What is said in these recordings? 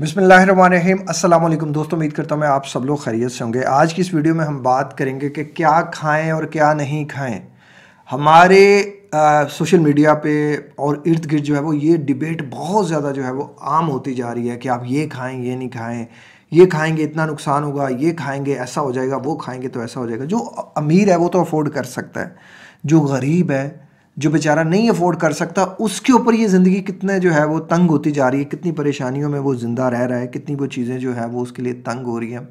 बिसमीम अल्लाम दोस्तों उम्मीद करता हूँ मैं आप सब लोग खैरियत से होंगे आज की इस वीडियो में हम बात करेंगे कि क्या खाएं और क्या नहीं खाएं हमारे आ, सोशल मीडिया पे और इर्द गिर्द जो है वो ये डिबेट बहुत ज़्यादा जो है वो आम होती जा रही है कि आप ये खाएं ये नहीं खाएं ये खाएंगे इतना नुकसान होगा ये खाएंगे ऐसा हो जाएगा वो खाएंगे तो ऐसा हो जाएगा जो अमीर है वो तो अफोर्ड कर सकता है जो गरीब है जो बेचारा नहीं अफोर्ड कर सकता उसके ऊपर ये ज़िंदगी कितना जो है वो तंग होती जा रही है कितनी परेशानियों में वो ज़िंदा रह रहा है कितनी वो चीज़ें जो है वो उसके लिए तंग हो रही हैं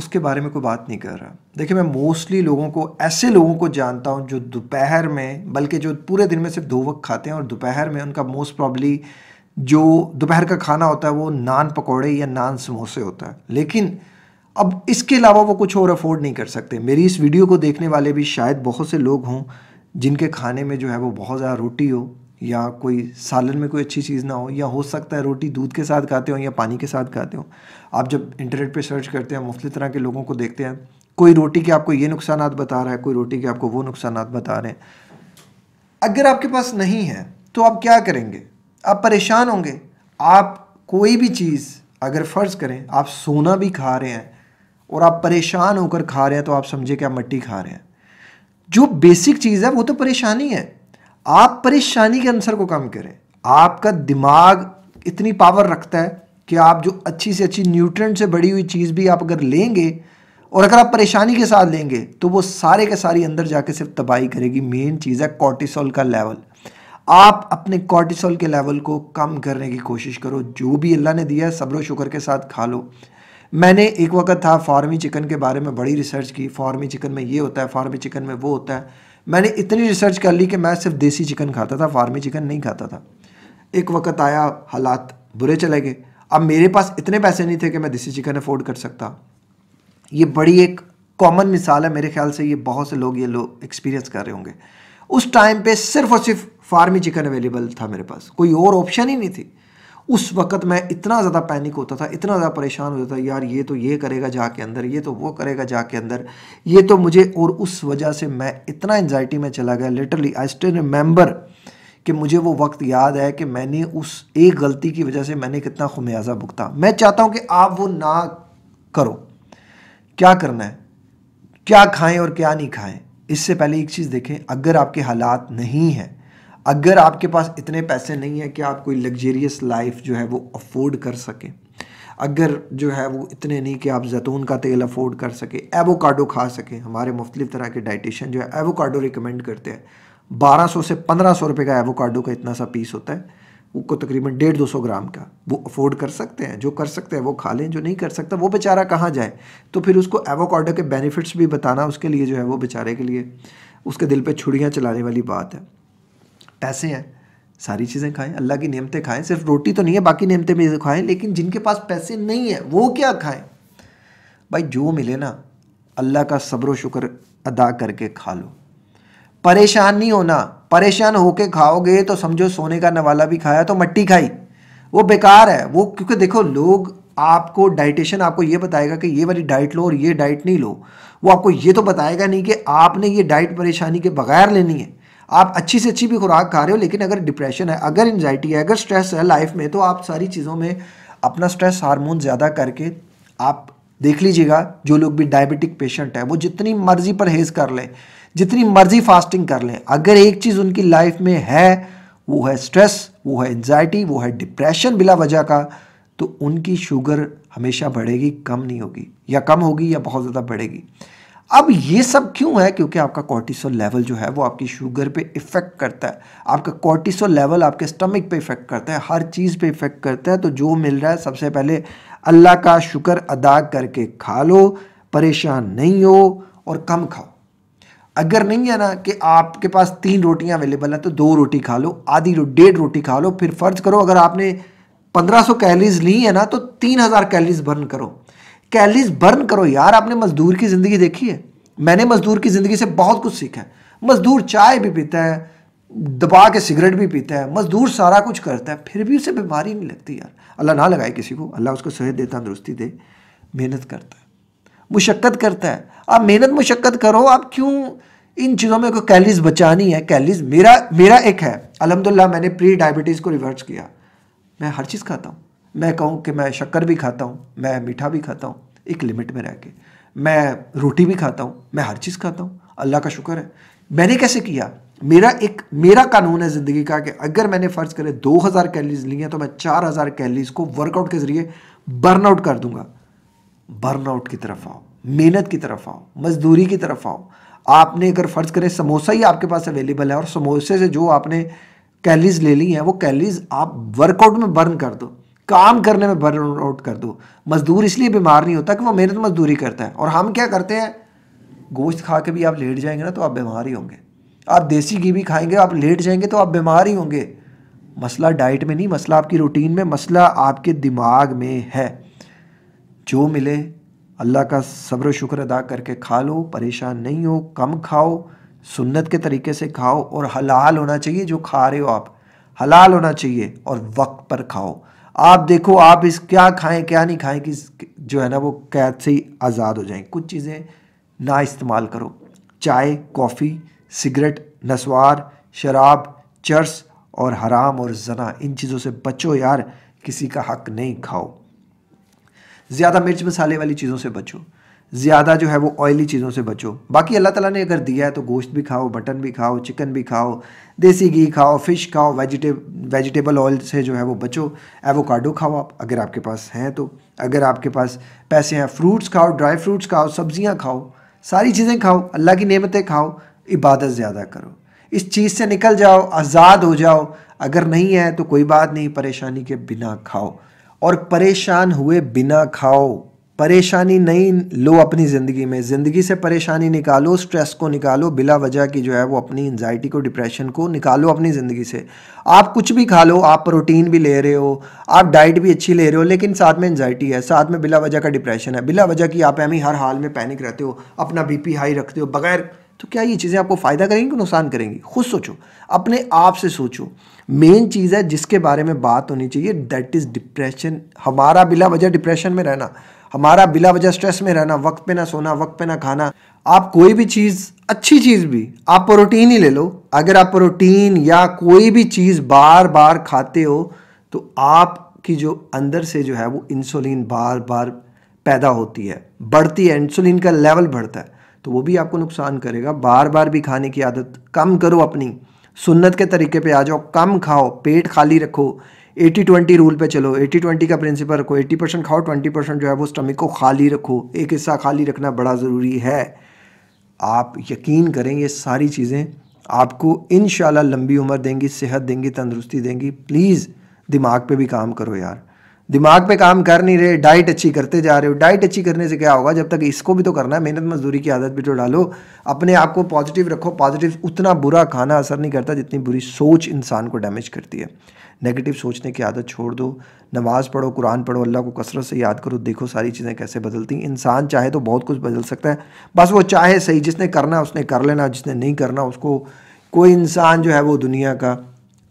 उसके बारे में कोई बात नहीं कर रहा देखिए मैं मोस्टली लोगों को ऐसे लोगों को जानता हूँ जो दोपहर में बल्कि जो पूरे दिन में सिर्फ दो वक्त खाते हैं और दोपहर में उनका मोस्ट प्रॉब्ली जो दोपहर का खाना होता है वो नान पकौड़े या नान समोसे होता है लेकिन अब इसके अलावा वो कुछ और अफोर्ड नहीं कर सकते मेरी इस वीडियो को देखने वाले भी शायद बहुत से लोग हों जिनके खाने में जो है वो बहुत ज़्यादा रोटी हो या कोई सालन में कोई अच्छी चीज़ ना हो या हो सकता है रोटी दूध के साथ खाते हो या पानी के साथ खाते हो आप जब इंटरनेट पे सर्च करते हैं मुख्तु तरह के लोगों को देखते हैं कोई रोटी के आपको ये नुकसान बता रहा है कोई रोटी के आपको वो नुकसान बता रहे हैं अगर आपके पास नहीं है तो आप क्या करेंगे आप परेशान होंगे आप कोई भी चीज़ अगर फ़र्ज़ करें आप सोना भी खा रहे हैं और आप परेशान होकर खा रहे हैं तो आप समझे कि आप मट्टी खा रहे हैं जो बेसिक चीज़ है वो तो परेशानी है आप परेशानी के आंसर को कम करें आपका दिमाग इतनी पावर रखता है कि आप जो अच्छी से अच्छी न्यूट्रेंट से बड़ी हुई चीज़ भी आप अगर लेंगे और अगर आप परेशानी के साथ लेंगे तो वो सारे के सारी अंदर जाके सिर्फ तबाही करेगी मेन चीज़ है कॉर्टिसोल का लेवल आप अपने कॉर्टिसोल के लेवल को कम करने की कोशिश करो जो भी अल्लाह ने दिया है सब्र शुक्र के साथ खा लो मैंने एक वक्त था फार्मी चिकन के बारे में बड़ी रिसर्च की फार्मी चिकन में ये होता है फार्मी चिकन में वो होता है मैंने इतनी रिसर्च कर ली कि मैं सिर्फ देसी चिकन खाता था फार्मी चिकन नहीं खाता था एक वक्त आया हालात बुरे चले गए अब मेरे पास इतने पैसे नहीं थे कि मैं देसी चिकन अफोर्ड कर सकता ये बड़ी एक कॉमन मिसाल है मेरे ख्याल से ये बहुत से लोग ये लोग एक्सपीरियंस कर रहे होंगे उस टाइम पे सिर्फ और सिर्फ फार्मी चिकन अवेलेबल था मेरे पास कोई और ऑप्शन ही नहीं थी उस वक़्त मैं इतना ज़्यादा पैनिक होता था इतना ज़्यादा परेशान होता था यार ये तो ये करेगा जा के अंदर ये तो वो करेगा जा के अंदर ये तो मुझे और उस वजह से मैं इतना एनजाइटी में चला गया लिटरली आई स्टिल रिमेंबर कि मुझे वो वक्त याद है कि मैंने उस एक गलती की वजह से मैंने कितना खुमियाज़ा भुगता मैं चाहता हूँ कि आप वो ना करो क्या करना है क्या खाएँ और क्या नहीं खाएँ इससे पहले एक चीज़ देखें अगर आपके हालात नहीं हैं अगर आपके पास इतने पैसे नहीं है कि आप कोई लग्जेरियस लाइफ जो है वो अफोर्ड कर सकें अगर जो है वो इतने नहीं कि आप जैतून का तेल अफोर्ड कर सके एवोकाडो खा सकें हमारे मुख्तलिफ तरह के डाइटिशन जो है एवोकाडो रिकमेंड करते हैं 1200 से 1500 रुपए का एवोकाडो का इतना सा पीस होता है को तकरीबन डेढ़ दो सौ ग्राम का वो अफोर्ड कर सकते हैं जो कर सकते हैं वो खा लें जो नहीं कर सकता वो बेचारा कहाँ जाए तो फिर उसको एवोकाडो के बेनिफिट्स भी बताना उसके लिए जो है वो बेचारे के लिए उसके दिल पे छुड़ियाँ चलाने वाली बात है पैसे हैं सारी चीज़ें खाएं अल्लाह की नियमतें खाएं सिर्फ रोटी तो नहीं है बाकी नियमतें भी खाएं लेकिन जिनके पास पैसे नहीं है वो क्या खाएं भाई जो मिले ना अल्लाह का सब्र शुक्र अदा करके खा लो परेशान नहीं होना परेशान होके खाओगे तो समझो सोने का नवाला भी खाया तो मट्टी खाई वो बेकार है वो क्योंकि देखो लोग आपको डाइटेशन आपको ये बताएगा कि ये वाली डाइट लो और ये डाइट नहीं लो वो आपको ये तो बताएगा नहीं कि आपने ये डाइट परेशानी के बगैर लेनी है आप अच्छी से अच्छी भी खुराक खा रहे हो लेकिन अगर डिप्रेशन है अगर एनजाइटी है अगर स्ट्रेस है लाइफ में तो आप सारी चीज़ों में अपना स्ट्रेस हार्मोन ज़्यादा करके आप देख लीजिएगा जो लोग भी डायबिटिक पेशेंट है वो जितनी मर्जी परहेज कर लें जितनी मर्जी फास्टिंग कर लें अगर एक चीज़ उनकी लाइफ में है वो है स्ट्रेस वो है एनजाइटी वो है डिप्रेशन बिला वजह का तो उनकी शुगर हमेशा बढ़ेगी कम नहीं होगी या कम होगी या बहुत ज़्यादा बढ़ेगी अब ये सब क्यों है क्योंकि आपका कॉर्टिसोल लेवल जो है वो आपकी शुगर पे इफ़ेक्ट करता है आपका कॉर्टिसोल लेवल आपके स्टमक पे इफ़ेक्ट करता है हर चीज़ पे इफ़ेक्ट करता है तो जो मिल रहा है सबसे पहले अल्लाह का शुक्र अदा करके खा लो परेशान नहीं हो और कम खाओ अगर नहीं है ना कि आपके पास तीन रोटियां अवेलेबल हैं तो दो रोटी खा लो आधी रो डेढ़ रोटी खा लो फिर फ़र्ज़ करो अगर आपने 1500 कैलरीज ली है ना तो 3000 कैलरीज बर्न करो कैलरीज बर्न करो यार आपने मजदूर की ज़िंदगी देखी है मैंने मज़दूर की ज़िंदगी से बहुत कुछ सीखा है मज़दूर चाय भी पीता है दबा के सिगरेट भी पीता है मज़दूर सारा कुछ करता है फिर भी उसे बीमारी नहीं लगती यार अल्लाह ना लगाए किसी को अल्लाह उसको सेहत दे तंदरुस्ती दे मेहनत करता है मुशक्क़त करता है आप मेहनत मुशक्क़त करो आप क्यों इन चीज़ों में कोई कैलिस बचानी है कैलिस मेरा मेरा एक है अलहमदिल्ला मैंने प्री डायबिटीज़ को रिवर्स किया मैं हर चीज़ खाता हूँ मैं कहूँ कि मैं शक्कर भी खाता हूँ मैं मीठा भी खाता हूँ एक लिमिट में रह के मैं रोटी भी खाता हूँ मैं हर चीज़ खाता हूँ अल्लाह का शुक्र है मैंने कैसे किया मेरा एक मेरा कानून है ज़िंदगी का कि अगर मैंने फ़र्ज़ करें दो हज़ार कैलरीज ली हैं तो मैं चार हज़ार कैलरीज को वर्कआउट के ज़रिए बर्नआउट कर दूंगा बर्न आउट की तरफ आओ मेहनत की तरफ आओ मजदूरी की तरफ आओ आपने अगर फ़र्ज़ करें समोसा ही आपके पास अवेलेबल है और समोसे से जो आपने कैलरीज ले ली हैं वो कैलरीज आप वर्कआउट में बर्न कर दो काम करने में बर्न आउट कर दूँ मजदूर इसलिए बीमार नहीं होता कि वो मेहनत मजदूरी करता है और हम क्या करते हैं गोश्त खा के भी आप लेट जाएंगे ना तो आप बीमार ही होंगे आप देसी घी भी खाएंगे आप लेट जाएंगे तो आप बीमार ही होंगे मसला डाइट में नहीं मसला आपकी रूटीन में मसला आपके दिमाग में है जो मिले अल्लाह का सब्र शुक्र अदा करके खा लो परेशान नहीं हो कम खाओ सुन्नत के तरीके से खाओ और हलाल होना चाहिए जो खा रहे हो आप हलाल होना चाहिए और वक्त पर खाओ आप देखो आप इस क्या खाएं क्या नहीं खाएं कि जो है ना वो कैद से ही आज़ाद हो जाएं कुछ चीज़ें ना इस्तेमाल करो चाय कॉफ़ी सिगरेट नसवार शराब चर्स और हराम और जना इन चीज़ों से बचो यार किसी का हक नहीं खाओ ज़्यादा मिर्च मसाले वाली चीज़ों से बचो ज़्यादा जो है वो ऑयली चीज़ों से बचो बाकी अल्लाह ताला ने अगर दिया है तो गोश्त भी खाओ मटन भी खाओ चिकन भी खाओ देसी घी खाओ फिश खाओ वेजिटे वेजिटेबल ऑयल से जो है वो बचो एवोकाडो खाओ आप अगर आपके पास हैं तो अगर आपके पास पैसे हैं फ्रूट्स खाओ ड्राई फ्रूट्स खाओ सब्जियाँ खाओ सारी चीज़ें खाओ अल्लाह की नियमतें खाओ इबादत ज़्यादा करो इस चीज़ से निकल जाओ आज़ाद हो जाओ अगर नहीं है तो कोई बात नहीं परेशानी के बिना खाओ और परेशान हुए बिना खाओ परेशानी नहीं लो अपनी ज़िंदगी में ज़िंदगी से परेशानी निकालो स्ट्रेस को निकालो बिला वजह की जो है वो अपनी एनजाइटी को डिप्रेशन को निकालो अपनी ज़िंदगी से आप कुछ भी खा लो आप प्रोटीन भी ले रहे हो आप डाइट भी अच्छी ले रहे हो लेकिन साथ में एनजाइटी है साथ में बिला वजह का डिप्रेशन है बिला वजह की आप एम हर हाल में पैनिक रहते हो अपना बी हाई रखते हो बगैर तो क्या ये चीज़ें आपको फ़ायदा करेंगी कि नुकसान करेंगी खुद सोचो अपने आप से सोचो मेन चीज़ है जिसके बारे में बात होनी चाहिए दैट इज़ डिप्रेशन हमारा बिला वजह डिप्रेशन में रहना हमारा बिला वजह स्ट्रेस में रहना वक्त पे ना सोना वक्त पे ना खाना आप कोई भी चीज़ अच्छी चीज़ भी आप प्रोटीन ही ले लो अगर आप प्रोटीन या कोई भी चीज़ बार बार खाते हो तो आपकी जो अंदर से जो है वो इंसुलिन बार बार पैदा होती है बढ़ती है इंसुलिन का लेवल बढ़ता है तो वो भी आपको नुकसान करेगा बार बार भी खाने की आदत कम करो अपनी सुन्नत के तरीके पे आ जाओ कम खाओ पेट खाली रखो एटी ट्वेंटी रूल पे चलो एटी ट्वेंटी का प्रिंसिपल रखो एटी परसेंट खाओ ट्वेंटी परसेंट जो है वो स्टमिक को खाली रखो एक हिस्सा खाली रखना बड़ा ज़रूरी है आप यकीन करें ये सारी चीज़ें आपको इन लंबी उम्र देंगी सेहत देंगी तंदुरुस्ती देंगी प्लीज़ दिमाग पे भी काम करो यार दिमाग पे काम कर नहीं रहे डाइट अच्छी करते जा रहे हो डाइट अच्छी करने से क्या होगा जब तक इसको भी तो करना है मेहनत मजदूरी की आदत भी तो डालो अपने आप को पॉजिटिव रखो पॉजिटिव उतना बुरा खाना असर नहीं करता जितनी बुरी सोच इंसान को डैमेज करती है नेगेटिव सोचने की आदत छोड़ दो नमाज़ पढ़ो कुरान पढ़ो अल्लाह को कसरत से याद करो देखो सारी चीज़ें कैसे बदलती हैं इंसान चाहे तो बहुत कुछ बदल सकता है बस वो चाहे सही जिसने करना उसने कर लेना जिसने नहीं करना उसको कोई इंसान जो है वो दुनिया का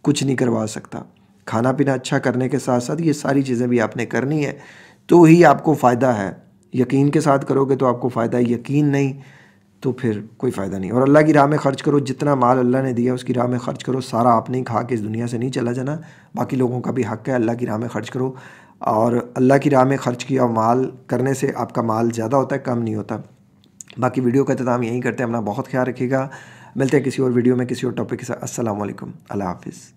कुछ नहीं करवा सकता खाना पीना अच्छा करने के साथ साथ ये सारी चीज़ें भी आपने करनी है तो ही आपको फ़ायदा है यकीन के साथ करोगे तो आपको फ़ायदा है यकीन नहीं तो फिर कोई फ़ायदा नहीं और अल्लाह की राह में ख़र्च करो जितना माल अल्लाह ने दिया उसकी राह में ख़र्च करो सारा आपने ही खा के इस दुनिया से नहीं चला जाना बाकी लोगों का भी हक है अल्लाह की राह में ख़र्च करो और अल्लाह की राह में ख़र्च किया माल करने से आपका माल ज़्यादा होता है कम नहीं होता बाकी वीडियो का अहतमाम यहीं करते हैं अपना बहुत ख्याल रखिएगा मिलते हैं किसी और वीडियो में किसी और टॉपिक के साथ असल अल्लाह हाफिज़